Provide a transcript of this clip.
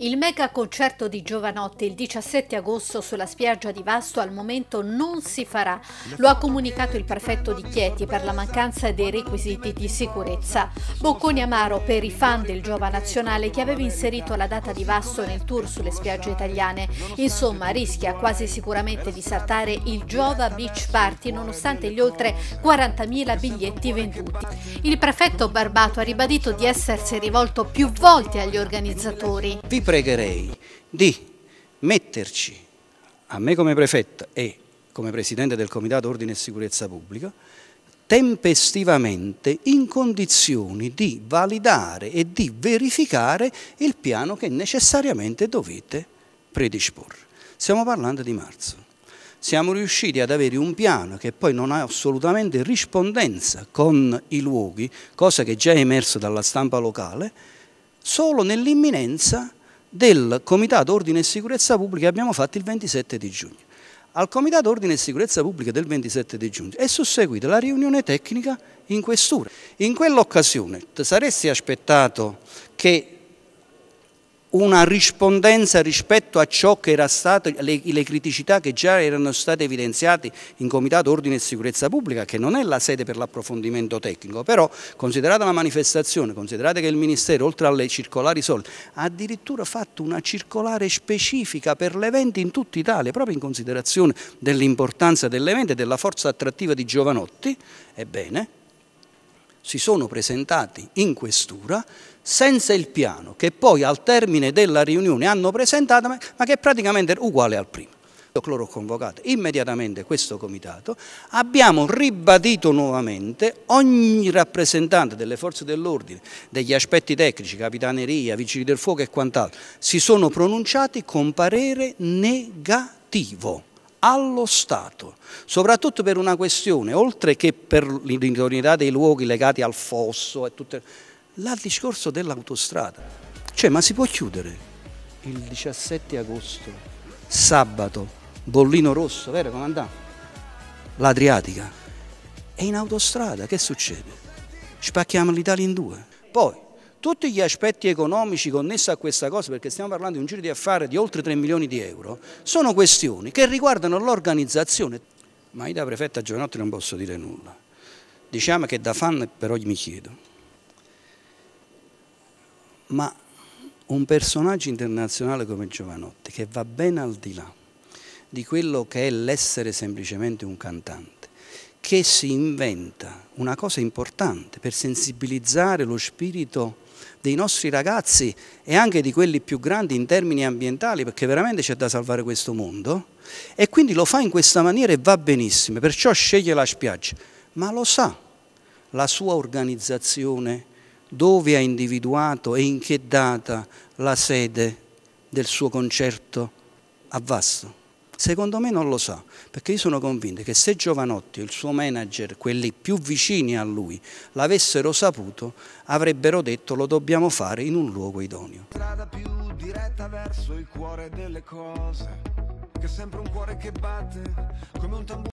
Il mega concerto di Giovanotti il 17 agosto sulla spiaggia di Vasto al momento non si farà, lo ha comunicato il prefetto di Chieti per la mancanza dei requisiti di sicurezza. Bocconi amaro per i fan del Giova Nazionale che aveva inserito la data di Vasto nel tour sulle spiagge italiane. Insomma, rischia quasi sicuramente di saltare il Giova Beach Party nonostante gli oltre 40.000 biglietti venduti. Il prefetto Barbato ha ribadito di essersi rivolto più volte agli organizzatori. Vi pregherei di metterci, a me come prefetto e come presidente del Comitato Ordine e Sicurezza Pubblica, tempestivamente in condizioni di validare e di verificare il piano che necessariamente dovete predisporre. Stiamo parlando di marzo. Siamo riusciti ad avere un piano che poi non ha assolutamente rispondenza con i luoghi, cosa che già è emersa dalla stampa locale, solo nell'imminenza del Comitato Ordine e Sicurezza Pubblica che abbiamo fatto il 27 di giugno. Al Comitato Ordine e Sicurezza Pubblica del 27 di giugno è susseguita la riunione tecnica in questura. In quell'occasione saresti aspettato che una rispondenza rispetto a ciò che era stato, le, le, criticità che già erano state evidenziate in Comitato Ordine e Sicurezza Pubblica, che non è la sede per l'approfondimento tecnico, però considerata la manifestazione, considerate che il Ministero, oltre alle circolari soldi, ha addirittura fatto una circolare specifica per l'evento in tutta Italia, proprio in considerazione dell'importanza dell'evento e della forza attrattiva di Giovanotti, ebbene si sono presentati in questura senza il piano che poi al termine della riunione hanno presentato, ma che è praticamente uguale al primo. Loro convocato immediatamente questo comitato, abbiamo ribadito nuovamente ogni rappresentante delle forze dell'ordine, degli aspetti tecnici, capitaneria, vigili del fuoco e quant'altro, si sono pronunciati con parere negativo allo Stato, soprattutto per una questione, oltre che per l'indonità dei luoghi legati al fosso e tutto, là il discorso dell'autostrada. Cioè, ma si può chiudere il 17 agosto, sabato, bollino rosso, vero comandante? L'Adriatica. E in autostrada che succede? Spacchiamo l'Italia in due. Poi, tutti gli aspetti economici connessi a questa cosa, perché stiamo parlando di un giro di affari di oltre 3 milioni di euro, sono questioni che riguardano l'organizzazione. Ma io da prefetta Giovanotti non posso dire nulla. Diciamo che da fan però mi chiedo, ma un personaggio internazionale come Giovanotti, che va ben al di là di quello che è l'essere semplicemente un cantante, che si inventa una cosa importante per sensibilizzare lo spirito dei nostri ragazzi e anche di quelli più grandi in termini ambientali, perché veramente c'è da salvare questo mondo, e quindi lo fa in questa maniera e va benissimo, perciò sceglie la spiaggia, ma lo sa la sua organizzazione dove ha individuato e in che data la sede del suo concerto a Vasto. Secondo me non lo sa, perché io sono convinto che se Giovanotti e il suo manager, quelli più vicini a lui, l'avessero saputo, avrebbero detto lo dobbiamo fare in un luogo idoneo. Strada più diretta verso il cuore delle cose, che è sempre un cuore che batte come un tamburo.